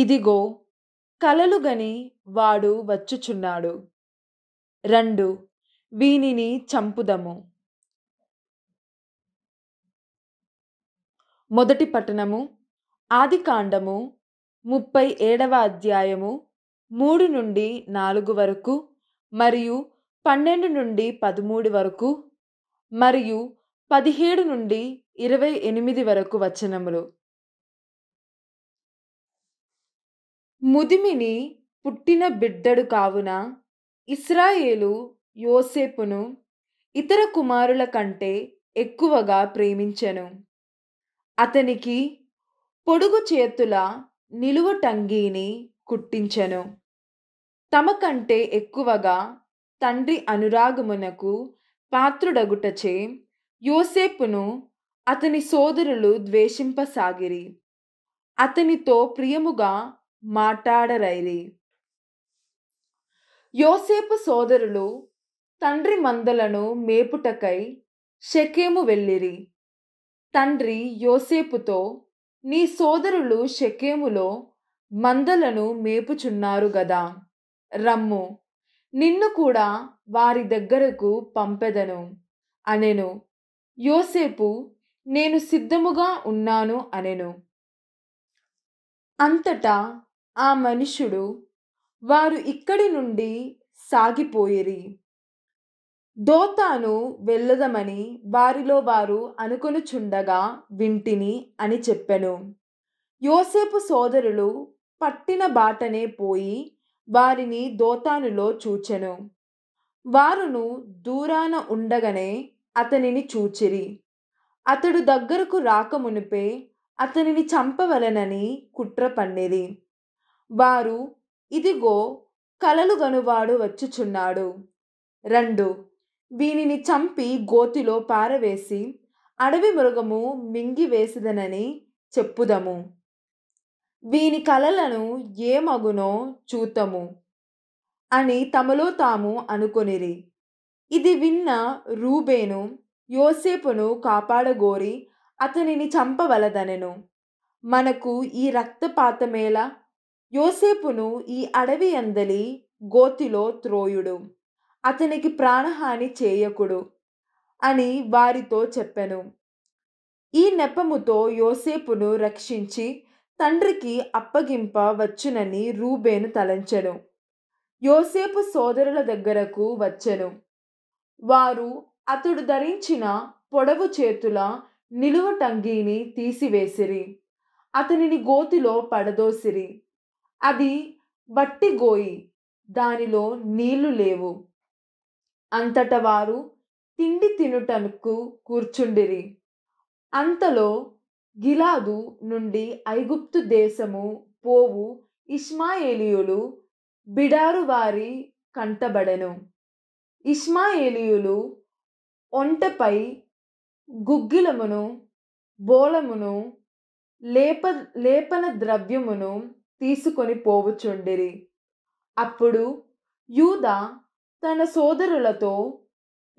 ఇదిగో కలలుగని వాడు వచ్చుచున్నాడు రెండు వీనిని చంపుదము మొదటి పట్టణము ఆదికాండము ముప్పై ఏడవ అధ్యాయము మూడు నుండి నాలుగు వరకు మరియు పన్నెండు నుండి పదమూడు వరకు మరియు పదిహేడు నుండి ఇరవై ఎనిమిది వరకు వచనములు ముదిమిని పుట్టిన బిడ్డడు కావున ఇస్రాయేలు యోసేపును ఇతర కుమారుల కంటే ఎక్కువగా ప్రేమించెను అతనికి పొడుగు చేతుల టంగీని కుట్టించెను తమ కంటే ఎక్కువగా తండ్రి అనురాగమునకు పాత్రుడగుటచే యోసేపును అతని సోదరులు ద్వేషింపసాగిరి అతనితో ప్రియముగా మాట్లాడరైరి యోసేపు సోదరులు తండ్రి మందలను మేపుటకై షకేము వెళ్ళిరి తండ్రి యోసేపుతో నీ సోదరులు షకేములో మందలను మేపుచున్నారు గదా రమ్ము నిన్ను కూడా వారి దగ్గరకు పంపెదను అనెను యోసేపు నేను సిద్ధముగా ఉన్నాను అనెను అంతటా ఆ మనుషుడు వారు ఇక్కడి నుండి సాగిపోయిరి దోతాను వెళ్ళదమని వారిలో వారు అనుకొనుచుండగా వింటిని అని చెప్పెను యోసేపు సోదరులు పట్టిన బాటనే పోయి వారిని దోతానులో చూచెను వారును దూరాన ఉండగానే అతనిని చూచిరి అతడు దగ్గరకు రాకమునిపే అతనిని చంపవలనని కుట్ర పన్నిరి వారు ఇదిగో గనువాడు వచ్చుచున్నాడు రెండు వీనిని చంపి గోతిలో పారవేసి అడవి మృగము మింగివేసిదనని చెప్పుదము వీని కలలను ఏమగునో చూతము అని తమలో తాము అనుకొనిరి ఇది విన్న రూబేను యోసేపును కాపాడగోరి అతనిని చంపవలదనెను మనకు ఈ రక్తపాతమేలా యోసేపును ఈ అడవి అందలి గోతిలో త్రోయుడు అతనికి ప్రాణహాని చేయకుడు అని వారితో చెప్పెను ఈ నెపముతో యోసేపును రక్షించి తండ్రికి అప్పగింప వచ్చునని రూబేను తలంచెను యోసేపు సోదరుల దగ్గరకు వచ్చెను వారు అతడు ధరించిన పొడవు చేతుల నిలువ టంగీని తీసివేసిరి అతనిని గోతిలో పడదోసిరి అది వట్టి గోయి దానిలో నీళ్లు లేవు అంతట వారు తిండి తినుటకు కూర్చుండిరి అంతలో గిలాదు నుండి ఐగుప్తు దేశము పోవు ఇస్మాయేలియులు బిడారు వారి కంటబడెను ఇస్మాయేలియులు ఒంటపై గుగ్గిలమును బోళమును లేప లేపన ద్రవ్యమును తీసుకొని పోవుచుండిరి అప్పుడు యూద తన సోదరులతో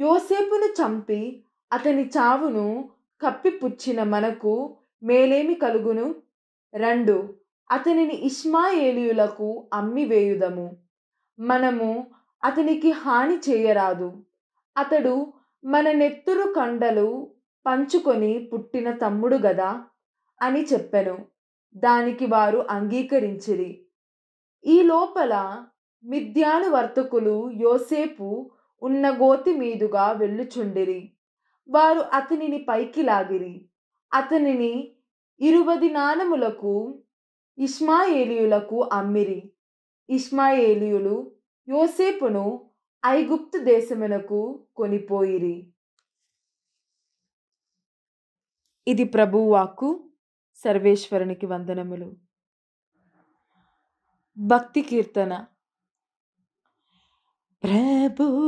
యోసేపును చంపి అతని చావును కప్పిపుచ్చిన మనకు మేలేమి కలుగును రెండు అతనిని ఇష్మాయేలియులకు అమ్మివేయుదము మనము అతనికి హాని చేయరాదు అతడు మన నెత్తురు కండలు పంచుకొని పుట్టిన తమ్ముడు గదా అని చెప్పెను దానికి వారు అంగీకరించిరి ఈ లోపల మిథ్యాను వర్తకులు యోసేపు ఉన్న గోతి మీదుగా వెళ్ళుచుండిరి వారు అతనిని పైకి లాగిరి అతనిని ఇరువది నానములకు ఇష్మాయేలియులకు అమ్మిరి ఇష్మాయేలియులు యోసేపును ఐగుప్తు దేశమునకు కొనిపోయిరి ఇది ప్రభువాకు సర్వేశ్వరునికి వందనములు భక్తి కీర్తన ప్రభువు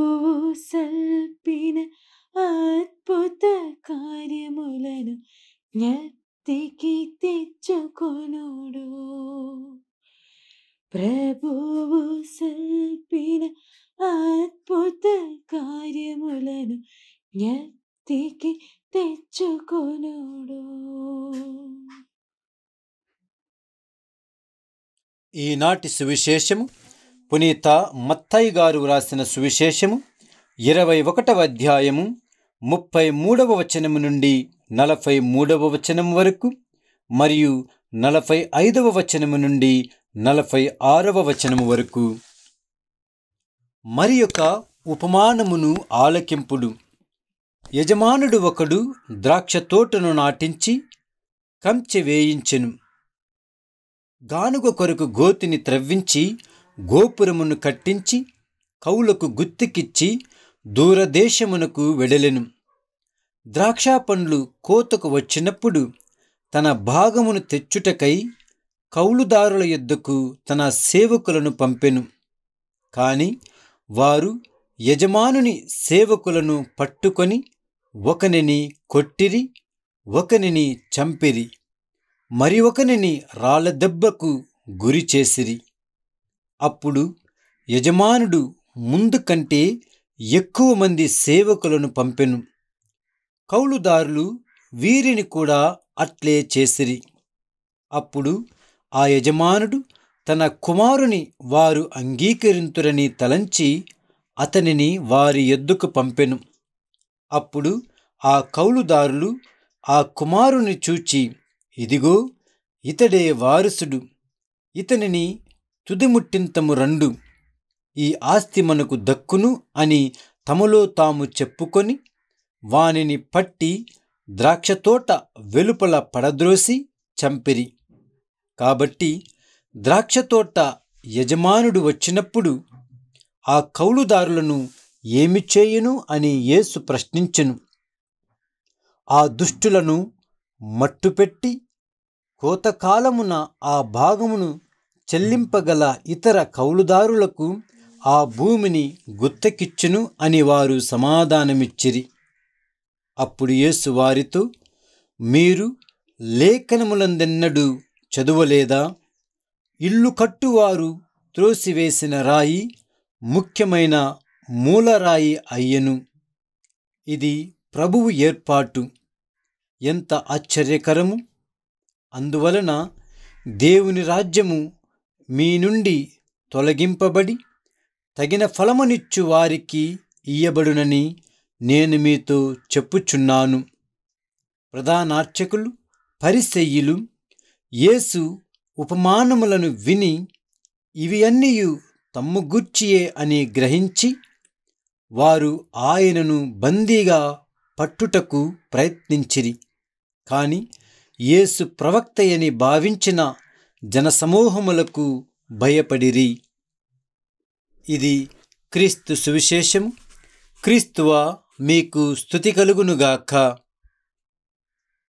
సల్పిన అద్భుత కార్యములను జ్ఞప్తికి తెచ్చుకొనుడు ప్రభువు సల్పిన అద్భుత కార్యములను జ్ఞప్తి ఈనాటి సువిశేషము పునీత మత్తయ్య గారు వ్రాసిన సువిశేషము ఇరవై ఒకటవ అధ్యాయము ముప్పై మూడవ వచనము నుండి నలభై మూడవ వచనం వరకు మరియు నలభై ఐదవ వచనము నుండి నలభై ఆరవ వచనము వరకు మరి యొక్క ఉపమానమును ఆలకింపుడు యజమానుడు ఒకడు ద్రాక్ష తోటను నాటించి కంచె వేయించెను గానుగ కొరకు గోతిని త్రవ్వించి గోపురమును కట్టించి కౌలకు గుత్తికిచ్చి దూరదేశమునకు వెడలెను ద్రాక్ష పండ్లు కోతకు వచ్చినప్పుడు తన భాగమును తెచ్చుటకై కౌలుదారుల యొద్దకు తన సేవకులను పంపెను కాని వారు యజమానుని సేవకులను పట్టుకొని ఒకనిని కొట్టిరి ఒకనిని చంపిరి మరి ఒకనిని రాళ్ళదెబ్బకు గురి చేసిరి అప్పుడు యజమానుడు ముందు కంటే ఎక్కువ మంది సేవకులను పంపెను కౌలుదారులు వీరిని కూడా అట్లే చేసిరి అప్పుడు ఆ యజమానుడు తన కుమారుని వారు అంగీకరింతురని తలంచి అతనిని వారి ఎద్దుకు పంపెను అప్పుడు ఆ కౌలుదారులు ఆ కుమారుని చూచి ఇదిగో ఇతడే వారసుడు ఇతనిని తుదిముట్టింతము రండు ఈ ఆస్తి మనకు దక్కును అని తమలో తాము చెప్పుకొని వానిని పట్టి ద్రాక్షతోట వెలుపల పడద్రోసి చంపిరి కాబట్టి ద్రాక్షతోట యజమానుడు వచ్చినప్పుడు ఆ కౌలుదారులను ఏమి చేయును అని యేసు ప్రశ్నించెను ఆ దుష్టులను మట్టుపెట్టి కోతకాలమున ఆ భాగమును చెల్లింపగల ఇతర కౌలుదారులకు ఆ భూమిని గుత్తకిచ్చును అని వారు సమాధానమిచ్చిరి అప్పుడు యేసు వారితో మీరు లేఖనములందెన్నడు చదువలేదా ఇల్లు కట్టువారు త్రోసివేసిన రాయి ముఖ్యమైన మూలరాయి అయ్యను ఇది ప్రభువు ఏర్పాటు ఎంత ఆశ్చర్యకరము అందువలన దేవుని రాజ్యము మీ నుండి తొలగింపబడి తగిన ఫలమునిచ్చు వారికి ఇయ్యబడునని నేను మీతో చెప్పుచున్నాను ప్రధానార్చకులు పరిశయ్యులు యేసు ఉపమానములను విని ఇవి అన్నీయు తమ్ము గుర్చియే అని గ్రహించి వారు ఆయనను బందీగా పట్టుటకు ప్రయత్నించిరి కానీ యేసు ప్రవక్తయని భావించిన జనసమూహములకు భయపడిరి ఇది క్రీస్తు సువిశేషం క్రీస్తువా మీకు స్థుతి కలుగునుగాక